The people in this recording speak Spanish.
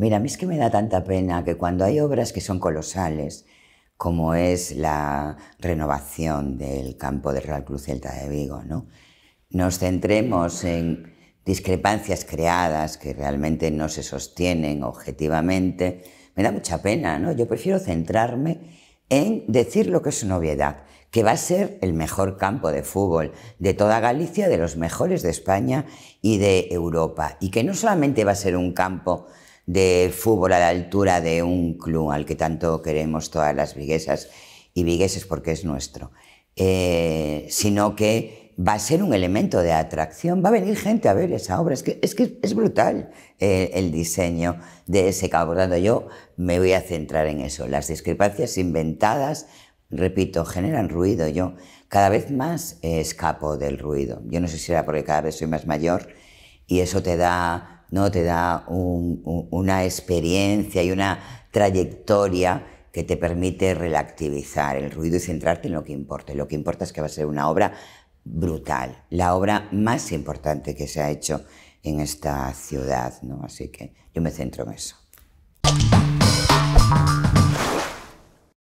Mira, a mí es que me da tanta pena que cuando hay obras que son colosales, como es la renovación del campo de Real Cruz Celta de Vigo, ¿no? nos centremos en discrepancias creadas que realmente no se sostienen objetivamente, me da mucha pena, ¿no? Yo prefiero centrarme en decir lo que es una obviedad, que va a ser el mejor campo de fútbol de toda Galicia, de los mejores de España y de Europa, y que no solamente va a ser un campo de fútbol a la altura de un club al que tanto queremos todas las viguesas y vigueses porque es nuestro, eh, sino que va a ser un elemento de atracción, va a venir gente a ver esa obra, es que es, brutal eh, el diseño de ese cabo, yo me voy a centrar en eso, las discrepancias inventadas, repito, generan ruido, yo cada vez más escapo del ruido, yo no sé si era porque cada vez soy más mayor y eso te da ¿no? te da una experiencia y una trayectoria que te permite relativizar el ruido y centrarte en lo que importa. lo que importa es que va a ser una obra brutal, la obra más importante que se ha hecho en esta ciudad. ¿no? Así que yo me centro en eso.